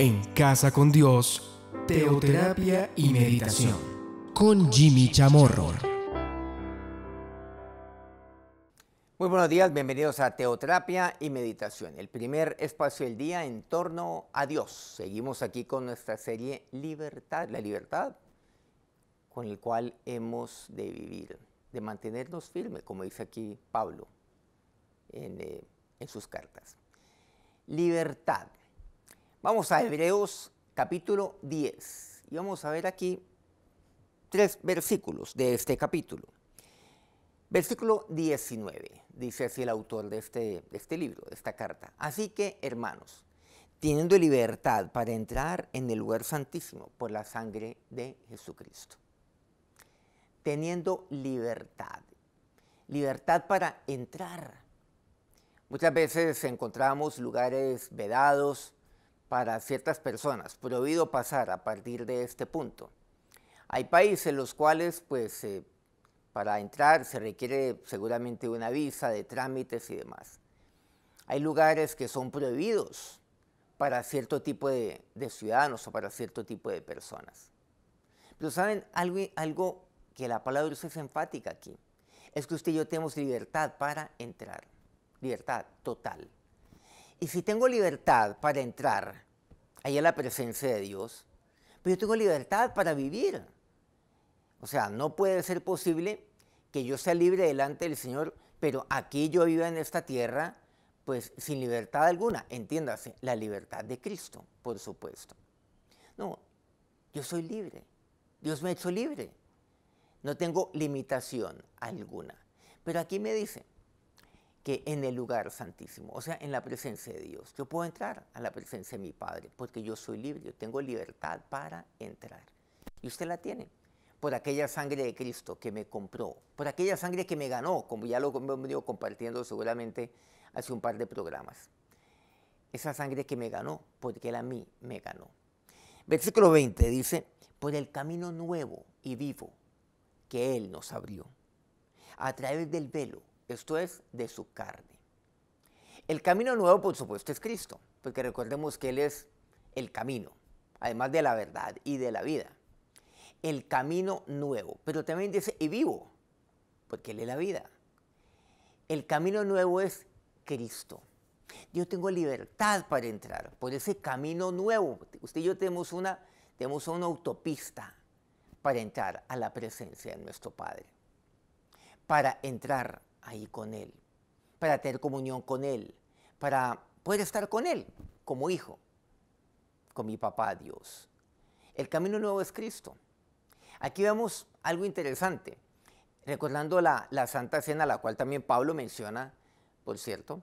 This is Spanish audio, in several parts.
en Casa con Dios, Teoterapia y Meditación, con Jimmy Chamorro. Muy buenos días, bienvenidos a Teoterapia y Meditación, el primer espacio del día en torno a Dios. Seguimos aquí con nuestra serie Libertad, la libertad con el cual hemos de vivir, de mantenernos firmes, como dice aquí Pablo en, eh, en sus cartas. Libertad. Vamos a Hebreos capítulo 10 y vamos a ver aquí tres versículos de este capítulo. Versículo 19, dice así el autor de este, este libro, de esta carta. Así que, hermanos, teniendo libertad para entrar en el lugar santísimo por la sangre de Jesucristo. Teniendo libertad, libertad para entrar. Muchas veces encontramos lugares vedados, para ciertas personas, prohibido pasar a partir de este punto. Hay países en los cuales, pues, eh, para entrar se requiere seguramente una visa, de trámites y demás. Hay lugares que son prohibidos para cierto tipo de, ciudadanos o para cierto tipo de personas. Pero saben, algo, algo que la palabra es enfática aquí, es que usted y yo tenemos libertad para entrar, libertad total. Y si tengo libertad para entrar ahí a la presencia de Dios, pero pues yo tengo libertad para vivir. O sea, no puede ser posible que yo sea libre delante del Señor, pero aquí yo viva en esta tierra, pues sin libertad alguna. Entiéndase, la libertad de Cristo, por supuesto. No, yo soy libre. Dios me ha hecho libre. No tengo limitación alguna. Pero aquí me dice, que en el lugar santísimo, o sea, en la presencia de Dios. Yo puedo entrar a la presencia de mi Padre porque yo soy libre, yo tengo libertad para entrar. Y usted la tiene por aquella sangre de Cristo que me compró, por aquella sangre que me ganó, como ya lo hemos venido compartiendo seguramente hace un par de programas. Esa sangre que me ganó, porque Él a mí me ganó. Versículo 20 dice, por el camino nuevo y vivo que Él nos abrió, a través del velo, esto es de su carne. El camino nuevo, por supuesto, es Cristo, porque recordemos que Él es el camino, además de la verdad y de la vida. El camino nuevo, pero también dice, y vivo, porque Él es la vida. El camino nuevo es Cristo. Yo tengo libertad para entrar por ese camino nuevo. Usted y yo tenemos una, tenemos una autopista para entrar a la presencia de nuestro Padre, para entrar ahí con Él, para tener comunión con Él, para poder estar con Él como hijo, con mi papá Dios. El camino nuevo es Cristo. Aquí vemos algo interesante, recordando la, Santa Cena, la cual también Pablo menciona, por cierto,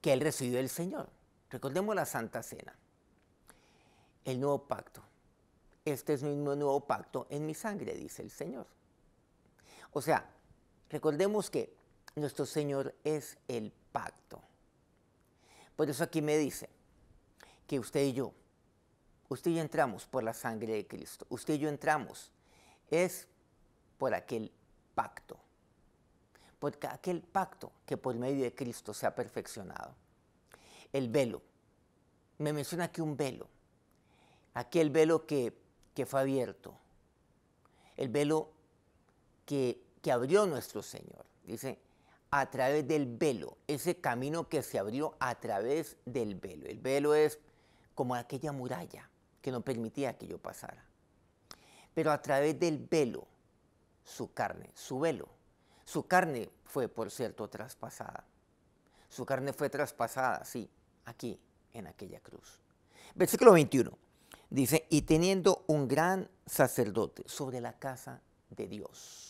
que Él recibió el Señor. Recordemos la Santa Cena, el nuevo pacto. Este es mi nuevo pacto en mi sangre, dice el Señor. O sea, Recordemos que nuestro Señor es el pacto. Por eso aquí me dice que usted y yo, usted y yo entramos por la sangre de Cristo, usted y yo entramos es por aquel pacto, porque aquel pacto que por medio de Cristo se ha perfeccionado. El velo, me menciona aquí un velo, aquel velo que, que fue abierto, el velo que que abrió nuestro Señor. Dice, a través del velo, ese camino que se abrió a través del velo. El velo es como aquella muralla que no permitía que yo pasara. Pero a través del velo, su carne, su velo. Su carne fue, por cierto, traspasada. Su carne fue traspasada, sí, aquí, en aquella cruz. Versículo 21. Dice, y teniendo un gran sacerdote sobre la casa de Dios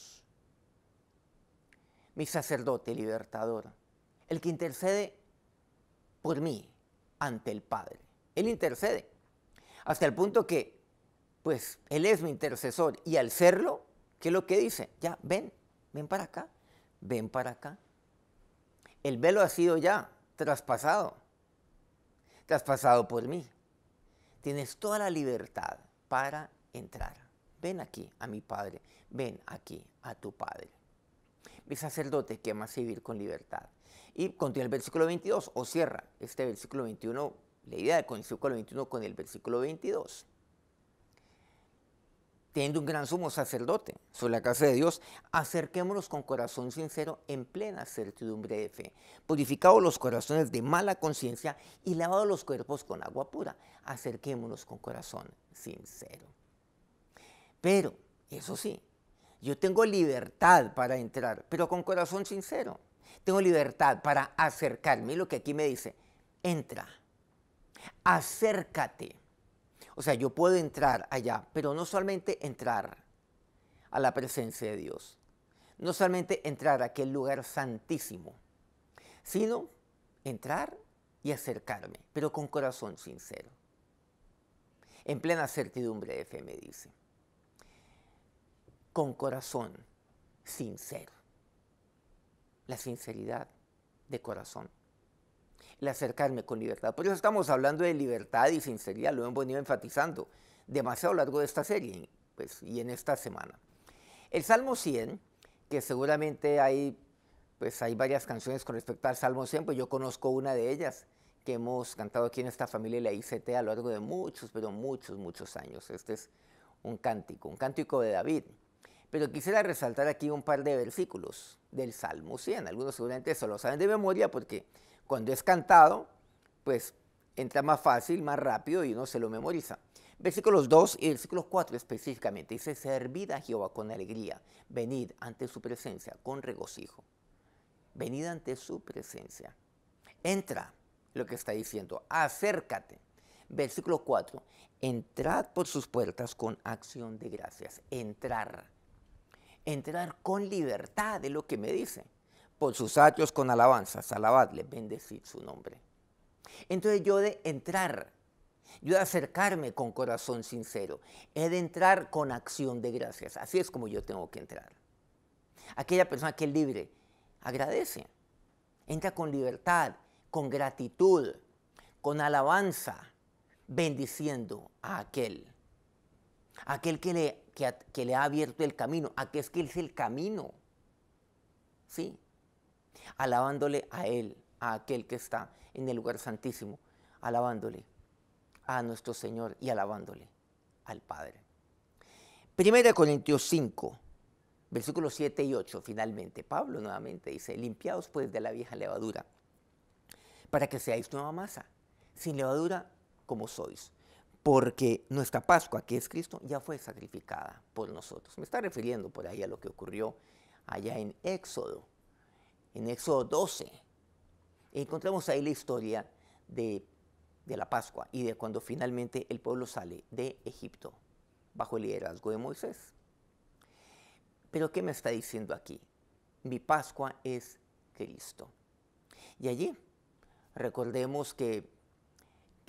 mi sacerdote libertador, el que intercede por mí ante el Padre. Él intercede, hasta el punto que, pues, Él es mi intercesor y al serlo, ¿qué es lo que dice? Ya, ven, ven para acá, ven para acá. El velo ha sido ya traspasado, traspasado por mí. Tienes toda la libertad para entrar. Ven aquí a mi Padre, ven aquí a tu Padre el sacerdote que ama vivir con libertad. Y continúa el versículo 22, o cierra este versículo 21, la idea del versículo 21 con el versículo 22. Teniendo un gran sumo sacerdote sobre la casa de Dios, acerquémonos con corazón sincero en plena certidumbre de fe, purificados los corazones de mala conciencia y lavados los cuerpos con agua pura. Acerquémonos con corazón sincero. Pero, eso sí, yo tengo libertad para entrar, pero con corazón sincero. Tengo libertad para acercarme. Lo que aquí me dice, entra, acércate. O sea, yo puedo entrar allá, pero no solamente entrar a la presencia de Dios, no solamente entrar a aquel lugar santísimo, sino entrar y acercarme, pero con corazón sincero. En plena certidumbre de fe, me dice con corazón sincero. La sinceridad de corazón. El acercarme con libertad. Por eso estamos hablando de libertad y sinceridad, lo hemos venido enfatizando demasiado a largo de esta serie pues, y en esta semana. El Salmo 100, que seguramente hay, pues, hay varias canciones con respecto al Salmo 100, pues yo conozco una de ellas que hemos cantado aquí en esta familia, la ICT, a lo largo de muchos, pero muchos, muchos años. Este es un cántico, un cántico de David. Pero quisiera resaltar aquí un par de versículos del Salmo 100. Algunos seguramente eso lo saben de memoria porque cuando es cantado, pues entra más fácil, más rápido y uno se lo memoriza. Versículos 2 y versículos 4 específicamente. Dice, servid a Jehová con alegría, venid ante su presencia con regocijo. Venid ante su presencia. Entra, lo que está diciendo, acércate. Versículo 4, entrad por sus puertas con acción de gracias. Entrar entrar con libertad de lo que me dice. Por sus actos con alabanzas, alabadle, bendecid su nombre. Entonces yo de entrar, yo de acercarme con corazón sincero, he de entrar con acción de gracias. Así es como yo tengo que entrar. Aquella persona que es libre agradece, entra con libertad, con gratitud, con alabanza, bendiciendo a aquel, aquel que le que, le ha abierto el camino, a que es que Él es el camino. Sí, alabándole a Él, a aquel que está en el lugar santísimo, alabándole a nuestro Señor y alabándole al Padre. Primera Corintios 5, versículos 7 y 8, finalmente, Pablo nuevamente dice, limpiados pues de la vieja levadura, para que seáis nueva masa, sin levadura como sois, porque nuestra Pascua, que es Cristo, ya fue sacrificada por nosotros. Me está refiriendo por ahí a lo que ocurrió allá en Éxodo, en Éxodo 12. Encontramos ahí la historia de, de la Pascua y de cuando finalmente el pueblo sale de Egipto bajo el liderazgo de Moisés. Pero ¿qué me está diciendo aquí? Mi Pascua es Cristo. Y allí recordemos que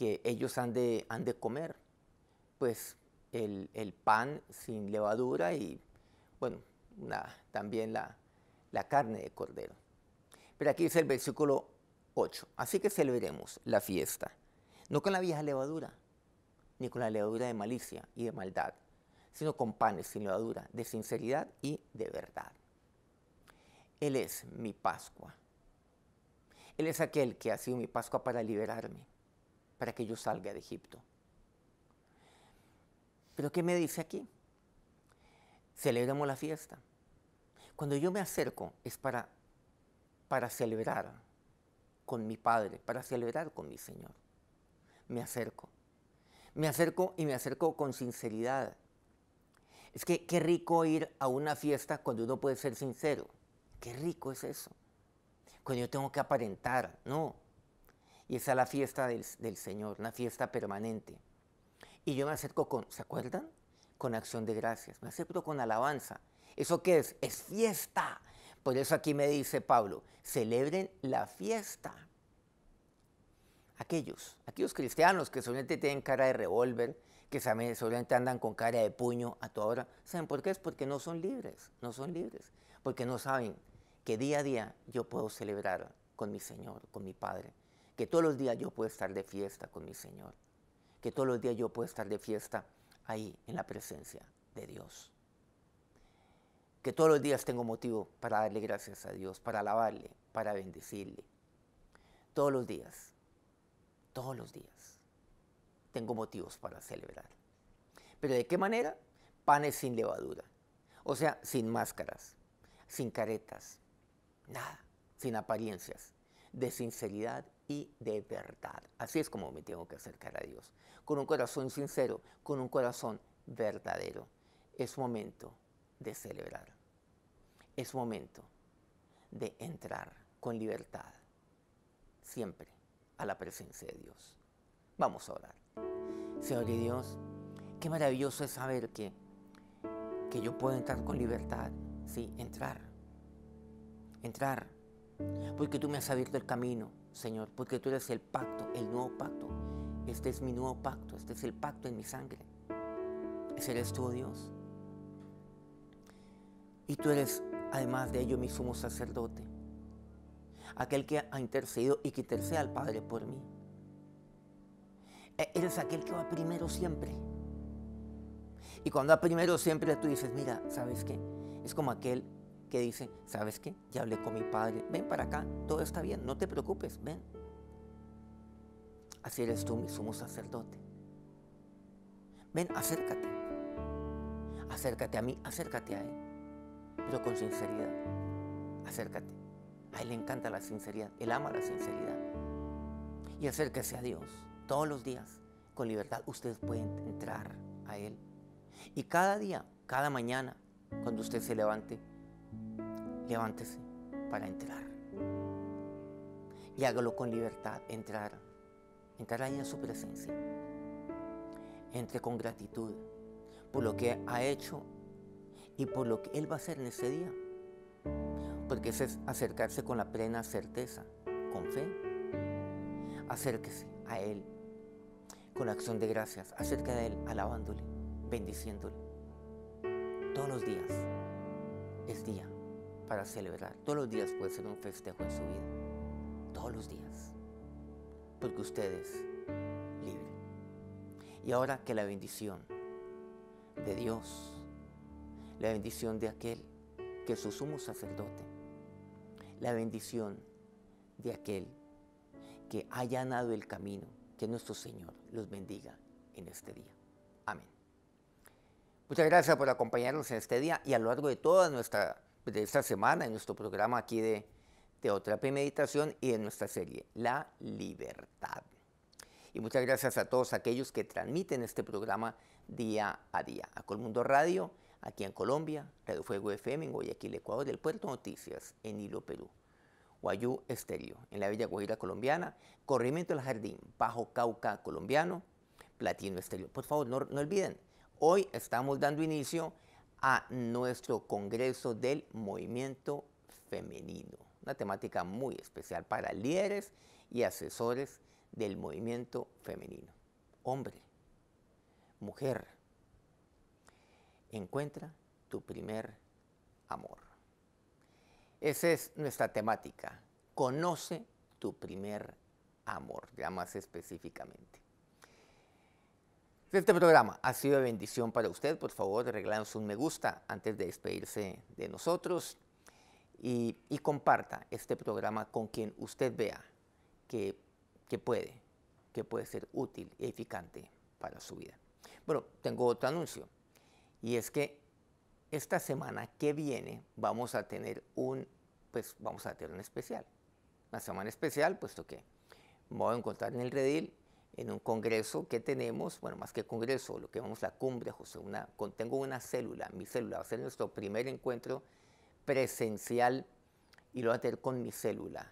que ellos han de, han de comer, pues el, pan sin levadura y, bueno, también la, la carne de cordero. Pero aquí dice el versículo 8, así que celebremos la fiesta, no con la vieja levadura, ni con la levadura de malicia y de maldad, sino con panes sin levadura, de sinceridad y de verdad. Él es mi Pascua. Él es aquel que ha sido mi Pascua para liberarme para que yo salga de Egipto. Pero ¿qué me dice aquí? Celebramos la fiesta. Cuando yo me acerco es para, para celebrar con mi Padre, para celebrar con mi Señor. Me acerco. Me acerco y me acerco con sinceridad. Es que qué rico ir a una fiesta cuando uno puede ser sincero. Qué rico es eso. Cuando yo tengo que aparentar. No, y esa es la fiesta del, Señor, una fiesta permanente. Y yo me acerco con, ¿se acuerdan? Con acción de gracias, me acerco con alabanza. ¿Eso qué es? Es fiesta. Por eso aquí me dice Pablo, celebren la fiesta. Aquellos, aquellos cristianos que solamente tienen cara de revólver, que solamente andan con cara de puño a toda hora, ¿saben por qué? Es porque no son libres, no son libres, porque no saben que día a día yo puedo celebrar con mi Señor, con mi Padre que todos los días yo pueda estar de fiesta con mi Señor, que todos los días yo pueda estar de fiesta ahí en la presencia de Dios, que todos los días tengo motivo para darle gracias a Dios, para alabarle, para bendecirle, todos los días, todos los días tengo motivos para celebrar. Pero ¿de qué manera? Panes sin levadura, o sea, sin máscaras, sin caretas, nada, sin apariencias, de sinceridad de verdad. Así es como me tengo que acercar a Dios, con un corazón sincero, con un corazón verdadero. Es momento de celebrar, es momento de entrar con libertad, siempre a la presencia de Dios. Vamos a orar. Señor y Dios, qué maravilloso es saber que, que yo puedo entrar con libertad, sí, entrar, entrar, porque tú me has abierto el camino Señor, porque tú eres el pacto, el nuevo pacto. Este es mi nuevo pacto, este es el pacto en mi sangre. Ese eres tu oh Dios. Y tú eres, además de ello, mi sumo sacerdote. Aquel que ha intercedido y que intercede al Padre por mí. E-, eres aquel que va primero siempre. Y cuando va primero siempre tú dices, mira, ¿sabes qué? Es como aquel que dice, ¿sabes qué? Ya hablé con mi padre, ven para acá, todo está bien, no te preocupes, ven. Así eres tú, mi sumo sacerdote. Ven, acércate. Acércate a mí, acércate a Él, pero con sinceridad. Acércate. A Él le encanta la sinceridad, Él ama la sinceridad. Y acérquese a Dios todos los días, con libertad. Ustedes pueden entrar a Él. Y cada día, cada mañana, cuando usted se levante, levántese para entrar. Y hágalo con libertad, entrar. Entrar ahí en su presencia. Entre con gratitud por lo que ha hecho y por lo que Él va a hacer en ese día. Porque ese es acercarse con la plena certeza, con fe. Acérquese a Él con acción de gracias, acerca a Él, alabándole, bendiciéndole. Todos los días es día para celebrar. Todos los días puede ser un festejo en su vida. Todos los días. Porque usted es libre. Y ahora que la bendición de Dios, la bendición de aquel que es su sumo sacerdote, la bendición de aquel que ha allanado el camino, que nuestro Señor los bendiga en este día. Amén. Muchas gracias por acompañarnos en este día y a lo largo de toda nuestra de esta semana en nuestro programa aquí de otra y Meditación y en nuestra serie, La Libertad. Y muchas gracias a todos aquellos que transmiten este programa día a día. A Colmundo Radio, aquí en Colombia, Radio Fuego FM en Guayaquil, Ecuador, del Puerto Noticias, en Hilo, Perú. Guayú Estéreo, en la Villa Guajira colombiana, Corrimiento del Jardín, Bajo Cauca colombiano, Platino Estéreo. Por favor, no, no olviden, hoy estamos dando inicio a nuestro Congreso del Movimiento Femenino, una temática muy especial para líderes y asesores del movimiento femenino. Hombre, mujer, encuentra tu primer amor. Esa es nuestra temática. Conoce tu primer amor, ya más específicamente este programa ha sido de bendición para usted, por favor, regálanos un me gusta antes de despedirse de nosotros y, comparta este programa con quien usted vea que, puede, que puede ser útil y edificante para su vida. Bueno, tengo otro anuncio y es que esta semana que viene vamos a tener un, pues vamos a tener un especial. Una semana especial, puesto que me voy a encontrar en el redil en un congreso que tenemos, bueno, más que congreso, lo que llamamos la cumbre, José, una, tengo una célula, mi célula va a ser nuestro primer encuentro presencial y lo va a tener con mi célula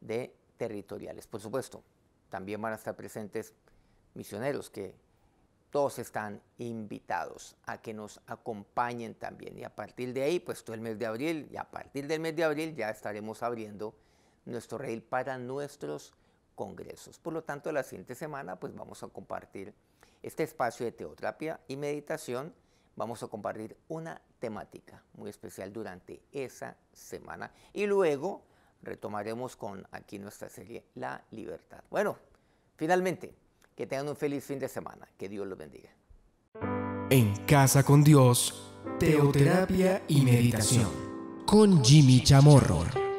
de territoriales. Por supuesto, también van a estar presentes misioneros que todos están invitados a que nos acompañen también. Y a partir de ahí, pues todo el mes de abril, y a partir del mes de abril ya estaremos abriendo nuestro rail para nuestros congresos. Por lo tanto, la siguiente semana pues vamos a compartir este espacio de teoterapia y meditación. Vamos a compartir una temática muy especial durante esa semana y luego retomaremos con aquí nuestra serie La Libertad. Bueno, finalmente, que tengan un feliz fin de semana. Que Dios los bendiga. En casa con Dios, teoterapia y meditación con Jimmy Chamorro.